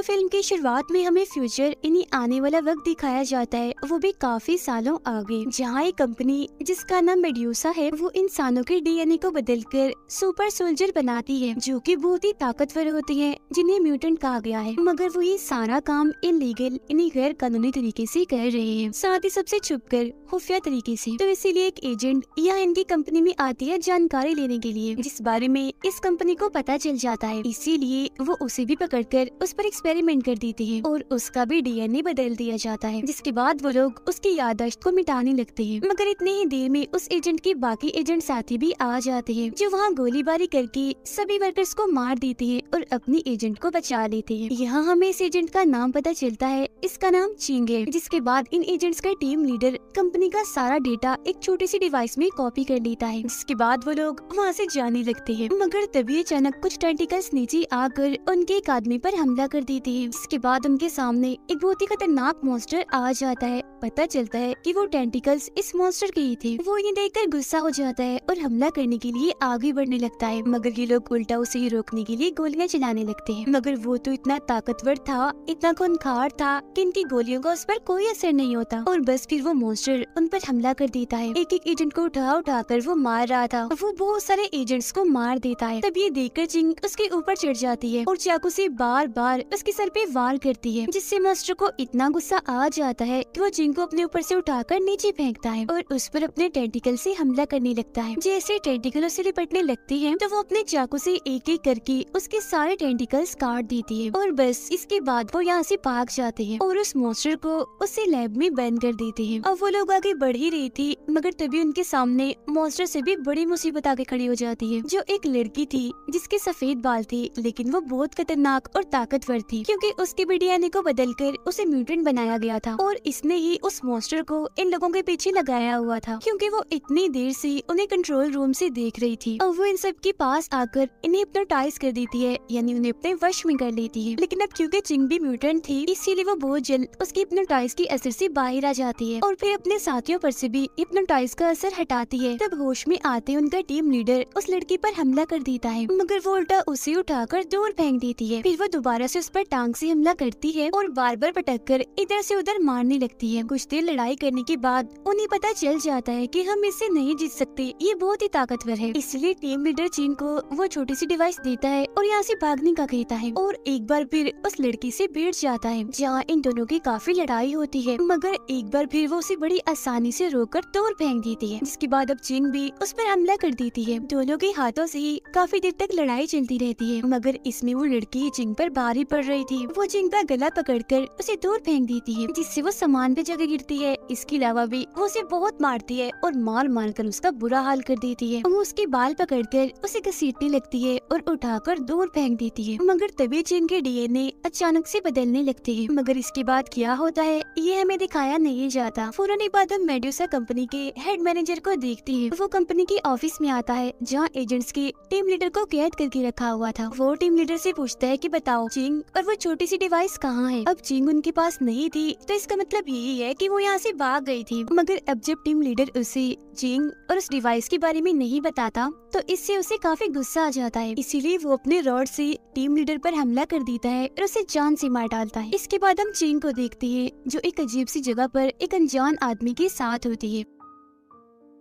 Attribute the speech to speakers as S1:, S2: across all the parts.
S1: तो फिल्म की शुरुआत में हमें फ्यूचर इन्हीं आने वाला वक्त दिखाया जाता है वो भी काफी सालों आगे जहाँ एक कंपनी जिसका नाम मेड्यूसा है वो इंसानों के डीएनए को बदलकर सुपर सोल्जर बनाती है जो कि बहुत ही ताकतवर होती है जिन्हें म्यूटेंट कहा गया है मगर वो ये सारा काम इलीगल इन्हीं गैर कानूनी तरीके ऐसी कर रहे हैं साथ ही सबसे छुप कर खुफिया तरीके ऐसी तो इसीलिए एक एजेंट या इनकी कंपनी में आती है जानकारी लेने के लिए जिस बारे में इस कंपनी को पता चल जाता है इसीलिए वो उसे भी पकड़ उस पर एक्सपेरिमेंट कर देते हैं और उसका भी डीएनए बदल दिया जाता है जिसके बाद वो लोग उसकी यादाश्त को मिटाने लगते हैं मगर इतने ही देर में उस एजेंट के बाकी एजेंट साथी भी आ जाते हैं जो वहाँ गोलीबारी करके सभी वर्कर्स को मार देते हैं और अपने एजेंट को बचा लेते हैं यहाँ हमें इस एजेंट का नाम पता चलता है इसका नाम चिंगे जिसके बाद इन एजेंट्स का टीम लीडर कंपनी का सारा डेटा एक छोटे सी डिवाइस में कॉपी कर लेता है जिसके बाद वो लोग वहाँ से जाने लगते हैं मगर तभी अचानक कुछ टेंटिकल्स नीचे आकर उनके एक आदमी पर हमला कर देते रही थी इसके बाद उनके सामने एक बहुत ही खतरनाक मॉन्स्टर आ जाता है पता चलता है कि वो टेंटिकल्स इस मॉन्स्टर के ही थे वो इन्हें देखकर गुस्सा हो जाता है और हमला करने के लिए आगे बढ़ने लगता है मगर ये लोग उल्टा उसे ही रोकने के लिए गोलियां चलाने लगते हैं मगर वो तो इतना ताकतवर था इतना खूनखार था की इनकी गोलियों का उस पर कोई असर नहीं होता और बस फिर वो मॉन्स्टर उन पर हमला कर देता है एक एक एजेंट को उठा उठा कर वो मार रहा था वो बहुत सारे एजेंट्स को मार देता है तब ये देखकर चिंग उसके ऊपर चढ़ जाती है और चाकू से बार बार उसके के सर पे वार करती है जिससे मास्टर को इतना गुस्सा आ जाता है कि वो जिंको को अपने ऊपर से उठाकर नीचे फेंकता है और उस पर अपने टेंटिकल से हमला करने लगता है जैसे टेंटिकलों से लिपटने लगती है तो वो अपने चाकू से एक एक करके उसके सारे टेंटिकल्स काट देती है और बस इसके बाद वो यहाँ से भाग जाते हैं और उस मोस्टर को उसे लैब में बंद कर देते हैं अब वो लोग आगे बढ़ ही रही थी मगर तभी उनके सामने मोस्टर से भी बड़ी मुसीबत आगे खड़ी हो जाती है जो एक लड़की थी जिसके सफेद बाल थे लेकिन वो बहुत खतरनाक और ताकतवर थी थी क्योंकि उसकी बिरयानी को बदलकर उसे म्यूटेंट बनाया गया था और इसने ही उस मॉन्स्टर को इन लोगों के पीछे लगाया हुआ था क्योंकि वो इतनी देर से उन्हें कंट्रोल रूम से देख रही थी और वो इन सब के पास आकर इन्हें अपनोटाइज कर देती है यानी उन्हें अपने वश में कर लेती है लेकिन अब क्यूँकी चिंग भी म्यूटेंट थी इसीलिए वो बहुत जल्द उसकी अपनोटाइज की असर ऐसी बाहर आ जाती है और फिर अपने साथियों आरोप ऐसी भी हिप्नोटाइज का असर हटाती है तब होश में आते उनका टीम लीडर उस लड़की आरोप हमला कर देता है मगर वो उल्टा उसे कर दूर फेंक देती है फिर वो दोबारा से उस पर पर टांग से हमला करती है और बार बार पटक कर इधर से उधर मारने लगती है कुछ देर लड़ाई करने के बाद उन्हें पता चल जाता है कि हम इससे नहीं जीत सकते ये बहुत ही ताकतवर है इसलिए टीम लीडर चीन को वो छोटी सी डिवाइस देता है और यहाँ से भागने का कहता है और एक बार फिर उस लड़की से बैठ जाता है जहाँ इन दोनों की काफी लड़ाई होती है मगर एक बार फिर वो उसे बड़ी आसानी से कर तोड़ फेंक देती है जिसके बाद अब चीन भी उस पर हमला कर देती है दोनों के हाथों से ही काफी देर तक लड़ाई चलती रहती है मगर इसमें वो लड़की ही चिंग पर भारी पड़ रही थी वो जिन गला पकड़कर उसे दूर फेंक देती है जिससे वो सामान पे जगह गिरती है इसके अलावा भी वो उसे बहुत मारती है और मार मार कर उसका बुरा हाल कर देती है वो उसके बाल पकड़ कर उसे घसीटने लगती है और उठाकर दूर फेंक देती है मगर तभी जिन के डीएनए अचानक से बदलने लगती है मगर इसके बाद क्या होता है ये हमें दिखाया नहीं जाता फौरन बाद हम मेड्यूसा कंपनी के हेड मैनेजर को देखती है वो कंपनी के ऑफिस में आता है जहाँ एजेंट्स के टीम लीडर को कैद करके रखा हुआ था वो टीम लीडर से पूछता है कि बताओ चिंग पर वो छोटी सी डिवाइस कहाँ है अब चिंग उनके पास नहीं थी तो इसका मतलब यही है कि वो यहाँ से भाग गई थी मगर अब जब टीम लीडर उसे चिंग और उस डिवाइस के बारे में नहीं बताता तो इससे उसे काफी गुस्सा आ जाता है इसीलिए वो अपने रॉड से टीम लीडर पर हमला कर देता है और उसे जान से मार डालता है इसके बाद हम चिंग को देखते हैं जो एक अजीब सी जगह पर एक अनजान आदमी के साथ होती है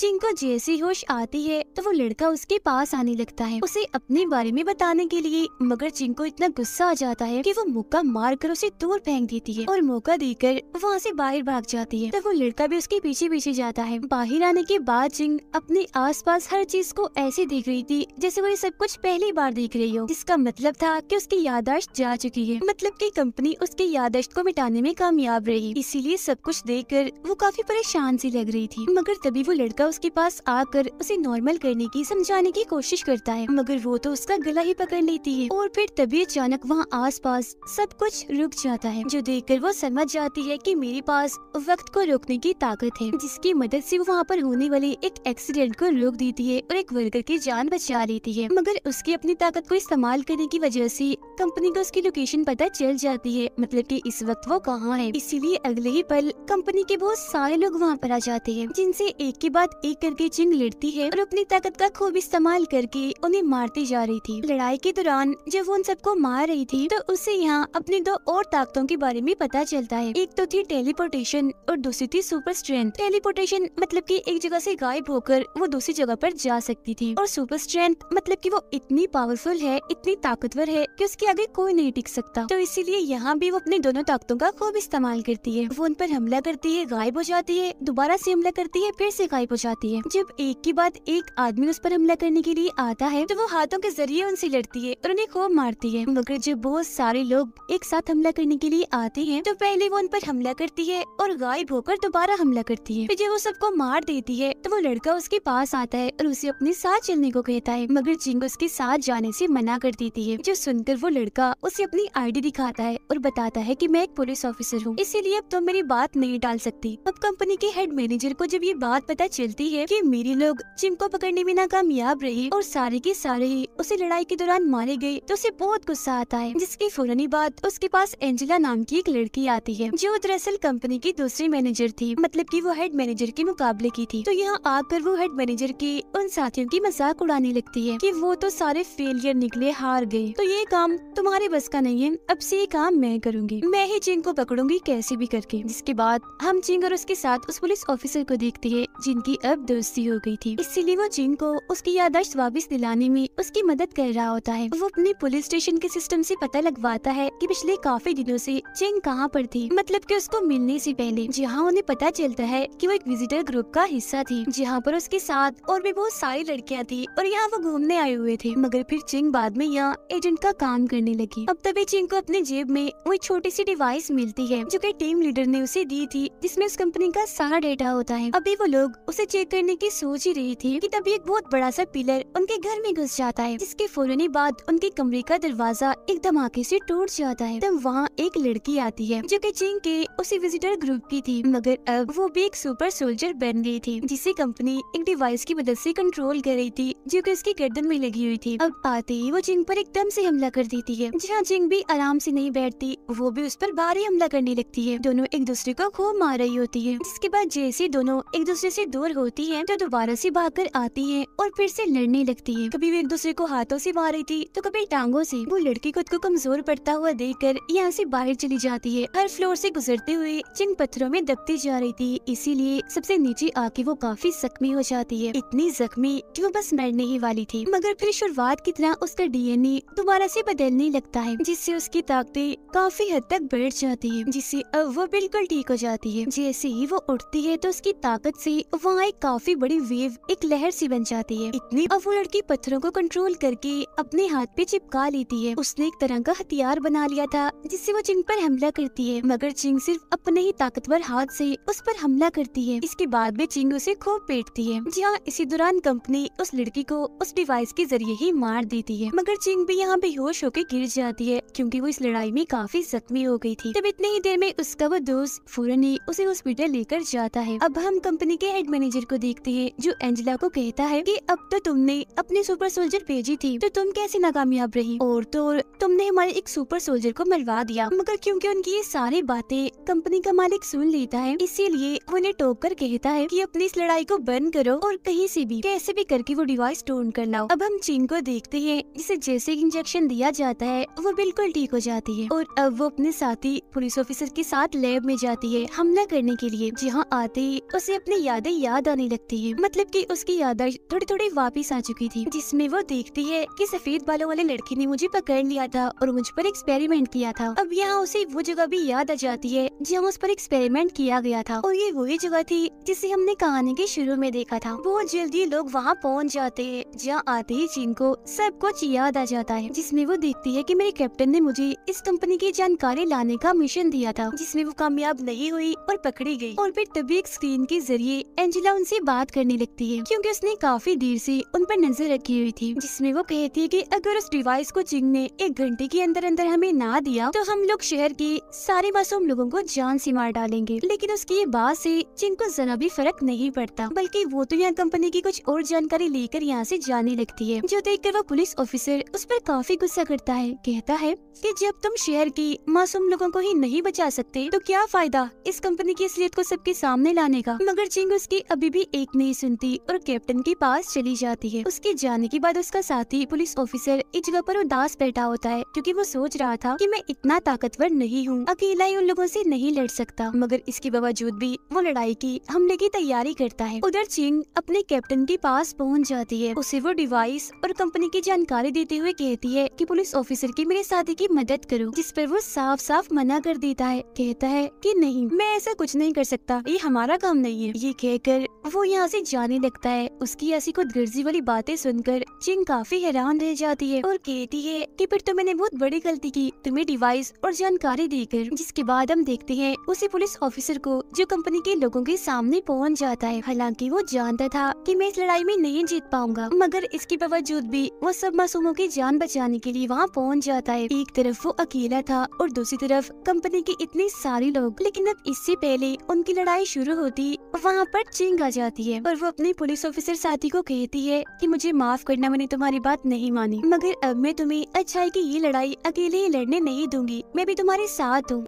S1: जिनको जैसी होश आती है तो वो लड़का उसके पास आने लगता है उसे अपने बारे में बताने के लिए मगर जिनको इतना गुस्सा आ जाता है कि वो मौका मार कर उसे दूर फेंक देती है और मौका देकर वहाँ से बाहर भाग जाती है तो वो लड़का भी उसके पीछे पीछे जाता है बाहर आने के बाद जिंग अपने पास हर चीज को ऐसे देख रही थी जैसे वो ये सब कुछ पहली बार देख रही हो जिसका मतलब था की उसकी यादाश्त जा चुकी है मतलब की कंपनी उसकी यादाश्त को मिटाने में कामयाब रही इसीलिए सब कुछ देख कर वो काफी परेशान सी लग रही थी मगर तभी वो लड़का लड़का उसके पास आकर उसे नॉर्मल करने की समझाने की कोशिश करता है मगर वो तो उसका गला ही पकड़ लेती है और फिर तभी अचानक वहाँ आस पास सब कुछ रुक जाता है जो देख कर वो समझ जाती है की मेरे पास वक्त को रोकने की ताकत है जिसकी मदद ऐसी वो वहाँ पर होने वाले एक एक्सीडेंट को रोक देती है और एक वर्कर की जान बचा लेती है मगर उसकी अपनी ताकत को इस्तेमाल करने की वजह से कंपनी को उसकी लोकेशन पता चल जाती है मतलब कि इस वक्त वो कहाँ है इसीलिए अगले ही पल कंपनी के बहुत सारे लोग वहाँ पर आ जाते हैं जिनसे एक के बाद साथ एक करके चिंग लड़ती है और अपनी ताकत का खूब इस्तेमाल करके उन्हें मारती जा रही थी लड़ाई के दौरान जब वो उन सबको मार रही थी तो उसे यहाँ अपनी दो और ताकतों के बारे में पता चलता है एक तो थी टेलीपोर्टेशन और दूसरी थी सुपर स्ट्रेंथ टेलीपोर्टेशन मतलब की एक जगह ऐसी गायब होकर वो दूसरी जगह आरोप जा सकती थी और सुपर स्ट्रेंथ मतलब की वो इतनी पावरफुल है इतनी ताकतवर है की उसके आगे कोई नहीं टिक सकता तो इसीलिए यहाँ भी वो अपनी दोनों ताकतों का खूब इस्तेमाल करती है वो उन पर हमला करती है गायब हो जाती है दोबारा से हमला करती है फिर से गायब हो जाती है जब एक के बाद एक आदमी उस पर हमला करने के लिए आता है तो वो हाथों के जरिए उनसे लड़ती है और उन्हें खूब मारती है मगर जब बहुत सारे लोग एक साथ हमला करने के लिए आते हैं तो पहले वो उन पर हमला करती है और गायब होकर दोबारा हमला करती है फिर जब वो सबको मार देती है तो वो लड़का उसके पास आता है और उसे अपने साथ चलने को कहता है मगर जिंग उसके साथ जाने से मना कर देती है जो सुनकर वो लड़का उसे अपनी आईडी दिखाता है और बताता है कि मैं एक पुलिस ऑफिसर हूँ इसीलिए अब तुम तो मेरी बात नहीं डाल सकती अब कंपनी के हेड मैनेजर को जब ये बात पता चल बोलती है कि मेरी लोग चिमको को पकड़ने में नाकामयाब रही और सारे के सारे ही उसे लड़ाई के दौरान मारे गए तो उसे बहुत गुस्सा आता है जिसकी फौरन ही बात उसके पास एंजेला नाम की एक लड़की आती है जो दरअसल कंपनी की दूसरी मैनेजर थी मतलब की वो हेड मैनेजर के मुकाबले की थी तो यहाँ आकर वो हेड मैनेजर के उन साथियों की मजाक उड़ाने लगती है की वो तो सारे फेलियर निकले हार गए तो ये काम तुम्हारे बस का नहीं है अब से ये काम मैं करूँगी मैं ही चिंग को पकड़ूंगी कैसे भी करके जिसके बाद हम चिंग और उसके साथ उस पुलिस ऑफिसर को देखते है जिनकी अब दोस्ती हो गई थी इसीलिए वो जिन को उसकी यादाश्त वापस दिलाने में उसकी मदद कर रहा होता है वो अपने पुलिस स्टेशन के सिस्टम से पता लगवाता है कि पिछले काफी दिनों से चिंग कहाँ पर थी मतलब कि उसको मिलने से पहले जहाँ उन्हें पता चलता है कि वो एक विजिटर ग्रुप का हिस्सा थी जहाँ पर उसके साथ और भी बहुत सारी लड़कियाँ थी और यहाँ वो घूमने आए हुए थे मगर फिर चिंग बाद में यहाँ एजेंट का काम करने लगी अब तभी चिंग को अपने जेब में वो छोटी सी डिवाइस मिलती है जो की टीम लीडर ने उसे दी थी जिसमे उस कंपनी का सारा डेटा होता है अभी वो लोग उसे चेक करने की सोच ही रही थी कि तभी एक बहुत बड़ा सा पिलर उनके घर में घुस जाता है जिसके फौरन बाद उनके कमरे का दरवाजा एक धमाके से टूट जाता है तब वहाँ एक लड़की आती है जो कि चिंग के उसी विजिटर ग्रुप की थी मगर अब वो भी एक सुपर सोल्जर बन गई थी जिसे कंपनी एक डिवाइस की मदद से कंट्रोल कर रही थी जो कि उसकी गर्दन में लगी हुई थी अब आते ही वो चिंग पर एकदम से हमला कर देती है जहाँ चिंग भी आराम से नहीं बैठती वो भी उस पर भारी हमला करने लगती है दोनों एक दूसरे को खूब मार रही होती है जिसके बाद जैसे दोनों एक दूसरे से दूर हो होती है जो तो दोबारा से कर आती है और फिर से लड़ने लगती है कभी वे एक दूसरे को हाथों से मार रही थी तो कभी टांगों से वो लड़की खुद को कमजोर पड़ता हुआ देख कर यहाँ से बाहर चली जाती है हर फ्लोर से गुजरते हुए जिन पत्थरों में दबती जा रही थी इसीलिए सबसे नीचे आके वो काफी जख्मी हो जाती है इतनी जख्मी कि वो बस मरने ही वाली थी मगर फिर शुरुआत की तरह उसका डीएनए दोबारा से बदलने लगता है जिससे उसकी ताकतें काफी हद तक बढ़ जाती है जिससे अब वो बिल्कुल ठीक हो जाती है जैसे ही वो उठती है तो उसकी ताकत से वहाँ काफी बड़ी वेव एक लहर सी बन जाती है इतनी अब वो लड़की पत्थरों को कंट्रोल करके अपने हाथ पे चिपका लेती है उसने एक तरह का हथियार बना लिया था जिससे वो चिंग पर हमला करती है मगर चिंग सिर्फ अपने ही ताकतवर हाथ से उस पर हमला करती है इसके बाद भी चिंग उसे खूब पेटती है जी हाँ इसी दौरान कंपनी उस लड़की को उस डिवाइस के जरिए ही मार देती है मगर चिंग भी यहाँ बेहोश होकर गिर जाती है क्योंकि वो इस लड़ाई में काफी जख्मी हो गई थी तब इतने ही देर में उसका वो दोस्त फूरन ही उसे हॉस्पिटल लेकर जाता है अब हम कंपनी के हेड मैनेजर सोल्जर को देखते हैं जो एंजेला को कहता है कि अब तो तुमने अपने सुपर सोल्जर भेजी थी तो तुम कैसे नाकामयाब रही और तो और तुमने हमारे एक सुपर सोल्जर को मरवा दिया मगर क्योंकि उनकी ये सारी बातें कंपनी का मालिक सुन लेता है इसीलिए उन्हें टोक कर कहता है कि अपनी इस लड़ाई को बंद करो और कहीं से भी कैसे भी करके वो डिवाइस टोन कर लाओ अब हम चीन को देखते हैं जिसे जैसे इंजेक्शन दिया जाता है वो बिल्कुल ठीक हो जाती है और अब वो अपने साथी पुलिस ऑफिसर के साथ लैब में जाती है हमला करने के लिए जहाँ आते ही उसे अपनी यादें याद याद आने लगती है मतलब कि उसकी यादाश्त थोड़ी थोड़ी वापस आ चुकी थी जिसमें वो देखती है कि सफेद बालों वाले लड़की ने मुझे पकड़ लिया था और मुझ पर एक्सपेरिमेंट किया था अब यहाँ उसे वो जगह भी याद आ जाती है जहाँ उस पर एक्सपेरिमेंट किया गया था और ये वही जगह थी जिसे हमने कहानी के शुरू में देखा था बहुत जल्दी लोग वहाँ पहुँच जाते हैं जहाँ आते ही चीन को सब कुछ याद आ जाता है जिसमे वो देखती है की मेरे कैप्टन ने मुझे इस कंपनी की जानकारी लाने का मिशन दिया था जिसमे वो कामयाब नहीं हुई और पकड़ी गयी और फिर तभी एक स्क्रीन के जरिए एंजिला उनसे बात करने लगती है क्योंकि उसने काफी देर से उन पर नजर रखी हुई थी जिसमें वो कहती है कि अगर उस डिवाइस को चिंग ने एक घंटे के अंदर अंदर हमें ना दिया तो हम लोग शहर के सारे मासूम लोगों को जान से मार डालेंगे लेकिन उसकी ये बात से चिंग को जरा भी फर्क नहीं पड़ता बल्कि वो तो यहाँ कंपनी की कुछ और जानकारी लेकर यहाँ से जाने लगती है जो देख वो पुलिस ऑफिसर उस पर काफी गुस्सा करता है कहता है की जब तुम शहर के मासूम लोगों को ही नहीं बचा सकते तो क्या फायदा इस कंपनी की असलियत को सबके सामने लाने का मगर चिंग उसकी अभी भी एक नहीं सुनती और कैप्टन के पास चली जाती है उसके जाने के बाद उसका साथी पुलिस ऑफिसर एक जगह पर उदास बैठा होता है क्योंकि वो सोच रहा था कि मैं इतना ताकतवर नहीं हूँ अकेला ही उन लोगों से नहीं लड़ सकता मगर इसके बावजूद भी वो लड़ाई की हमले की तैयारी करता है उधर चिंग अपने कैप्टन के पास पहुँच जाती है उसे वो डिवाइस और कंपनी की जानकारी देते हुए कहती है की पुलिस ऑफिसर की मेरे साथी की मदद करो जिस पर वो साफ साफ मना कर देता है कहता है की नहीं मैं ऐसा कुछ नहीं कर सकता ये हमारा काम नहीं है ये कहकर वो यहाँ से जाने लगता है उसकी ऐसी खुद गर्जी वाली बातें सुनकर चिंग काफी हैरान रह जाती है और कहती है कि फिर तो मैंने बहुत बड़ी गलती की तुम्हें डिवाइस और जानकारी देकर जिसके बाद हम देखते हैं उसी पुलिस ऑफिसर को जो कंपनी के लोगों के सामने पहुंच जाता है हालांकि वो जानता था कि मैं इस लड़ाई में नहीं जीत पाऊंगा मगर इसके बावजूद भी वो सब मासूमों की जान बचाने के लिए वहाँ पहुँच जाता है एक तरफ वो अकेला था और दूसरी तरफ कंपनी के इतने सारे लोग लेकिन अब इससे पहले उनकी लड़ाई शुरू होती वहाँ पर चिंग आ जाती है और वो अपने पुलिस ऑफिसर साथी को कहती है कि मुझे माफ करना मैंने तुम्हारी बात नहीं मानी मगर अब मैं तुम्हें अच्छाई की ये लड़ाई अकेले ही लड़ने नहीं दूंगी मैं भी तुम्हारे साथ हूँ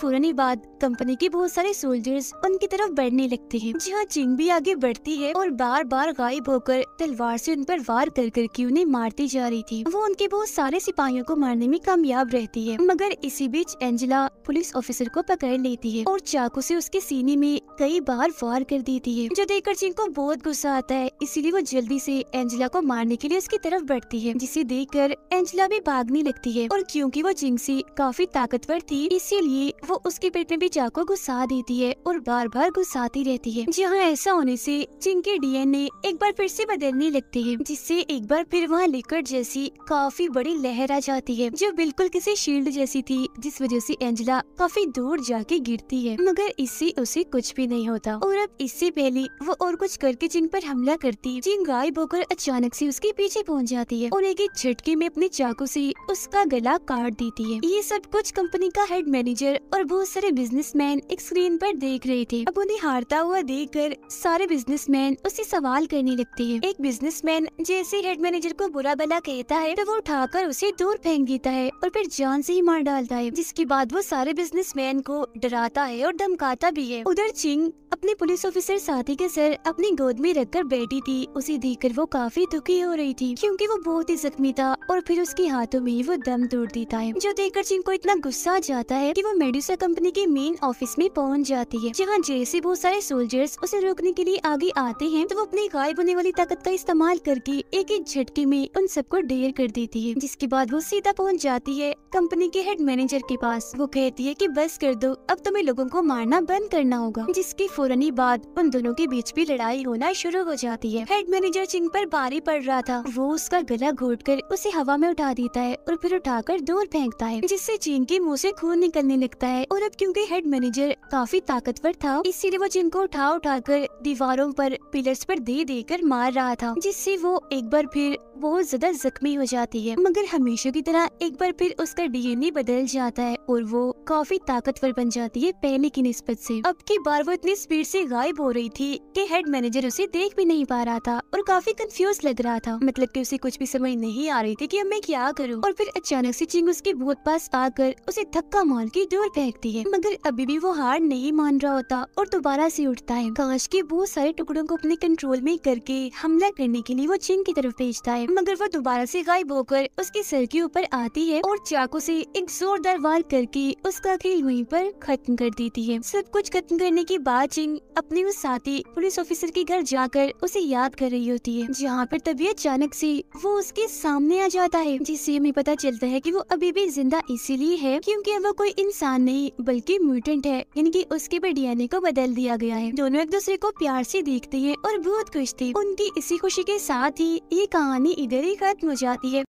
S1: फौरन ही बाद कंपनी के बहुत सारे सोल्जर्स उनकी तरफ बढ़ने लगते हैं जहाँ चिंग भी आगे बढ़ती है और बार बार गायब होकर तलवार से उन पर वार कर करके उन्हें मारती जा रही थी वो उनके बहुत सारे सिपाहियों को मारने में कामयाब रहती है मगर इसी बीच एंजिला पुलिस ऑफिसर को पकड़ लेती है और चाकू से उसके सीने में कई बार वार कर देती है जो देखकर चिंग को बहुत गुस्सा आता है इसीलिए वो जल्दी से एंजिला को मारने के लिए उसकी तरफ बढ़ती है जिसे देखकर एंजिला भी भागने लगती है और क्योंकि वो चिंग से काफी ताकतवर थी इसीलिए वो उसके पेट में भी रिचा को गुस्सा देती है और बार बार गुस्साती रहती है जहाँ ऐसा होने से जिनके डीएनए एक बार फिर से बदलने लगते हैं जिससे एक बार फिर वहाँ लिकट जैसी काफी बड़ी लहर आ जाती है जो बिल्कुल किसी शील्ड जैसी थी जिस वजह से एंजला काफी दूर जाके गिरती है मगर इससे उसे कुछ भी नहीं होता और अब इससे पहले वो और कुछ करके जिन पर हमला करती जिन गायब होकर अचानक से उसके पीछे पहुँच जाती है और एक एक झटके में अपने चाकू से उसका गला काट देती है ये सब कुछ कंपनी का हेड मैनेजर और बहुत सारे बिजनेस बिजनेसमैन एक स्क्रीन पर देख रहे थे अब उन्हें हारता हुआ देखकर सारे बिजनेसमैन उसे सवाल करने लगते हैं एक बिजनेसमैन जैसे हेड मैनेजर को बुरा भला कहता है तो वो उठाकर उसे दूर फेंक देता है और फिर जान से ही मार डालता है जिसके बाद वो सारे मैन को डराता है और धमकाता भी है उधर चिंग अपने पुलिस ऑफिसर साथी के सर अपनी गोद में रखकर बैठी थी उसे कर वो काफी दुखी हो रही थी क्योंकि वो बहुत ही जख्मी था और फिर उसके हाथों में वो दम तोड़ देता है जो देखकर चिंग को इतना गुस्सा आ जाता है की वो मेडिसा कंपनी के मेन मेन ऑफिस में पहुंच जाती है जहाँ जैसे बहुत सारे सोल्जर्स उसे रोकने के लिए आगे आते हैं तो वो अपनी गायब होने वाली ताकत का इस्तेमाल करके एक एक झटके में उन सबको ढेर कर देती है जिसके बाद वो सीधा पहुँच जाती है कंपनी के हेड मैनेजर के पास वो कहती है की बस कर दो अब तुम्हें लोगो को मारना बंद करना होगा जिसके फौरन ही बाद उन दोनों के बीच भी लड़ाई होना शुरू हो जाती है हेड मैनेजर चिंग पर भारी पड़ रहा था वो उसका गला घोट कर उसे हवा में उठा देता है और फिर उठाकर दूर फेंकता है जिससे चिंग के मुँह से खून निकलने लगता है और अब क्यूँकी हेड हेड मैनेजर काफी ताकतवर था इसीलिए वो जिम को उठा उठा कर दीवारों पर पिलर्स पर दे देकर मार रहा था जिससे वो एक बार फिर बहुत ज्यादा जख्मी हो जाती है मगर हमेशा की तरह एक बार फिर उसका डीएनए बदल जाता है और वो काफी ताकतवर बन जाती है पहले की नस्बत से अब की बार वो इतनी स्पीड से गायब हो रही थी कि हेड मैनेजर उसे देख भी नहीं पा रहा था और काफी कंफ्यूज लग रहा था मतलब की उसे कुछ भी समझ नहीं आ रही थी की अब मैं क्या करूँ और फिर अचानक ऐसी चिंग उसके बहुत पास आकर उसे धक्का मार के दूर फेंकती है मगर अभी भी वो हार नहीं मान रहा होता और दोबारा ऐसी उठता है कांच के बहुत सारे टुकड़ों को अपने कंट्रोल में करके हमला करने के लिए वो चिंग की तरफ भेजता है मगर वो दोबारा से गायब होकर उसके सर के ऊपर आती है और चाकू से एक जोरदार वार करके उसका खेल वहीं पर खत्म कर देती है सब कुछ खत्म करने के बाद चिंग अपने उस साथी पुलिस ऑफिसर के घर जाकर उसे याद कर रही होती है जहाँ पर तभी अचानक से वो उसके सामने आ जाता है जिससे हमें पता चलता है की वो अभी भी जिंदा इसीलिए है क्यूँकी वो कोई इंसान नहीं बल्कि म्यूटेंट है यानी की उसके भी डी को बदल दिया गया है दोनों एक दूसरे को प्यार से देखते हैं और बहुत खुश थे उनकी इसी खुशी के साथ ही ये कहानी इधर ही खत्म हो जाती है